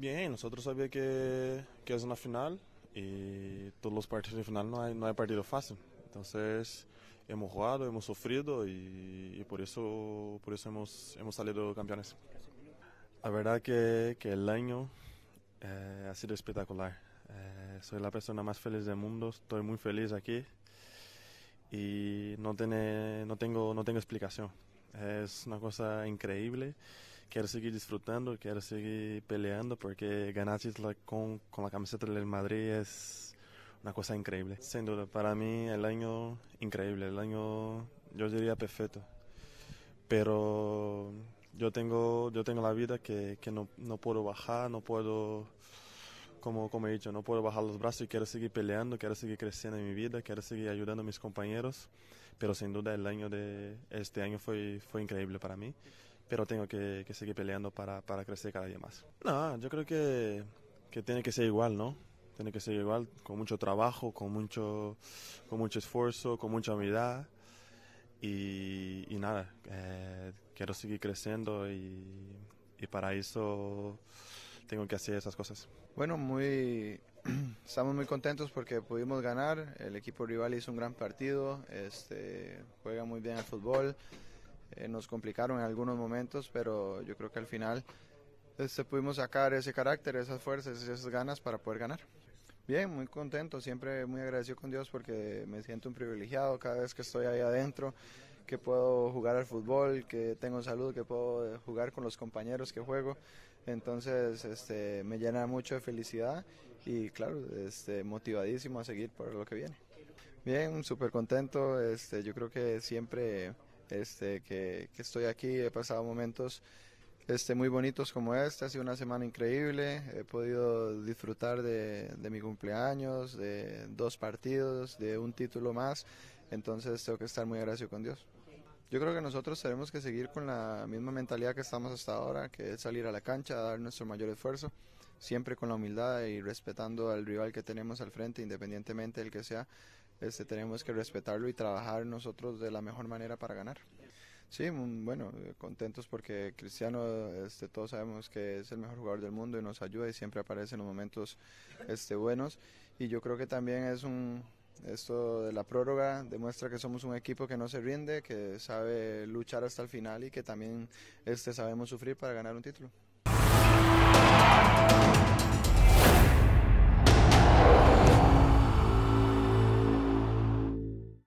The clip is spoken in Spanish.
Bien, nosotros sabíamos que, es una final y todos los partidos de final no hay, no hay partido fácil. Entonces hemos jugado, hemos sufrido y, por eso, por eso hemos, hemos salido campeones. La verdad que, que el año eh, ha sido espectacular. Eh, soy la persona más feliz del mundo, estoy muy feliz aquí y no, tiene, no, tengo, no tengo explicación. Es una cosa increíble quiero seguir disfrutando, quiero seguir peleando porque ganar la con, la camiseta del Madrid es una cosa increíble. Sin duda, para mí el año increíble, el año yo diría perfecto. Pero yo tengo, yo tengo la vida que, que no, no, puedo bajar, no puedo, como, como he dicho, no puedo bajar los brazos y quiero seguir peleando, quiero seguir creciendo en mi vida, quiero seguir ayudando a mis compañeros. Pero sin duda el año de este año fue, fue increíble para mí pero tengo que, seguir peleando para, crecer cada día más. No, yo creo que, tiene que ser igual, ¿no? Tiene que ser igual, con mucho trabajo, con mucho, con mucho esfuerzo, con mucha humildad. Y, nada, eh, quiero seguir creciendo y, para eso tengo que hacer esas cosas. Bueno, muy, estamos muy contentos porque pudimos ganar. El equipo rival hizo un gran partido, este, juega muy bien al fútbol. Eh, nos complicaron en algunos momentos, pero yo creo que al final este, pudimos sacar ese carácter, esas fuerzas, esas ganas para poder ganar. Bien, muy contento, siempre muy agradecido con Dios porque me siento un privilegiado cada vez que estoy ahí adentro, que puedo jugar al fútbol, que tengo salud, que puedo eh, jugar con los compañeros que juego. Entonces este, me llena mucho de felicidad y claro, este, motivadísimo a seguir por lo que viene. Bien, súper contento, este, yo creo que siempre este, que, estoy aquí. He pasado momentos este, muy bonitos como este. Ha sido una semana increíble. He podido disfrutar de, de mi cumpleaños, de dos partidos, de un título más. Entonces tengo que estar muy agradecido con Dios. Yo creo que nosotros tenemos que seguir con la misma mentalidad que estamos hasta ahora, que es salir a la cancha, dar nuestro mayor esfuerzo, siempre con la humildad y respetando al rival que tenemos al frente, independientemente del que sea este, tenemos que respetarlo y trabajar nosotros de la mejor manera para ganar. Sí, bueno, eh, contentos porque Cristiano, este, todos sabemos que es el mejor jugador del mundo y nos ayuda y siempre aparece en los momentos este, buenos. Y yo creo que también es un, esto de la prórroga demuestra que somos un equipo que no se rinde, que sabe luchar hasta el final y que también este, sabemos sufrir para ganar un título.